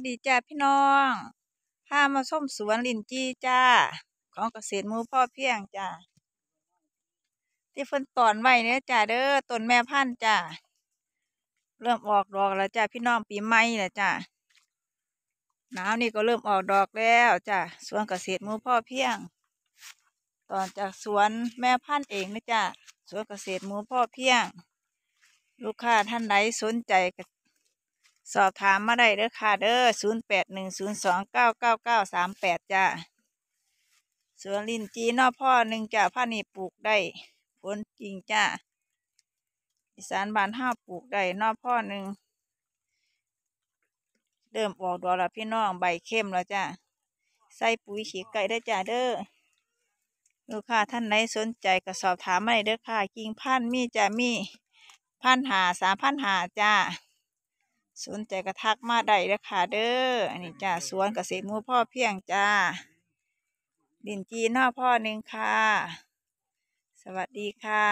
วัสดีจ้าพี่น้องพามาส้มสวนลินจี้จ้า ของเกษตรมือพ่อเพียงจ้าที่ฝนตอนไว้เนี่ยจ้าเด้อ ต้นแม่พันธุ์จ้า เริ่มออกดอกแล้วจ้าพี่น้องปีใหม่แล้วจ้าหนาวนี่ก็เริ่มออกดอกแล้วจ้าสวนเกษตรมือพ่อเพียง ตอนจากสวนแม่พันธุ์เองนะจ้าสวนเกษตรมือพ่อเพียง ลูกค้าท่านไหนสนใจก็สอบถามมาได้เด้อค่ะเด้อศูนย์แปดหนึ่งศูนย์สองเก้าเก้าเก้าสามแปดจ้าสวนลินจีนอพ่อหนึ่งจ้าผ้านี่ปลูกได้ผลจริงจ้าอีสานบานห้าปลูกได้นอพ่อหนึ่งเริ่มออกดอกละพี่น้องใบเข้มแล้วจ้าใส่ปุ๋ยขี้ไก่ได้จ้าเด้อลูกค้าท่านไหนสนใจก็สอบถามมาได้เด้อค่ะกิ่งพันมีจะมีพันหาสามพันหาจ้าสนใจกระทักมาได้ด้วค่ะเด้อ อันนี้จ้าสวนเกษตรมือพ่อเพียงจ้า ดินจีนาพ่อหนึ่งค่ะ สวัสดีค่ะ